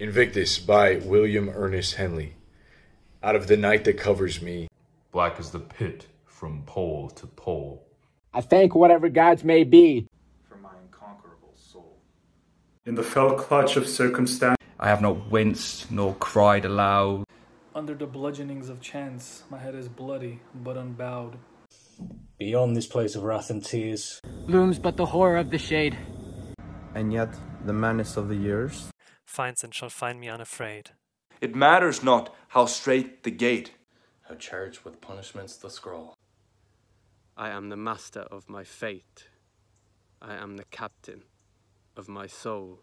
Invictus by William Ernest Henley. Out of the night that covers me, black as the pit from pole to pole. I thank whatever gods may be for my unconquerable soul. In the fell clutch of circumstance, I have not winced nor cried aloud. Under the bludgeonings of chance, my head is bloody but unbowed. Beyond this place of wrath and tears looms but the horror of the shade. And yet, the menace of the years finds and shall find me unafraid. It matters not how strait the gate, how charged with punishments the scroll. I am the master of my fate. I am the captain of my soul.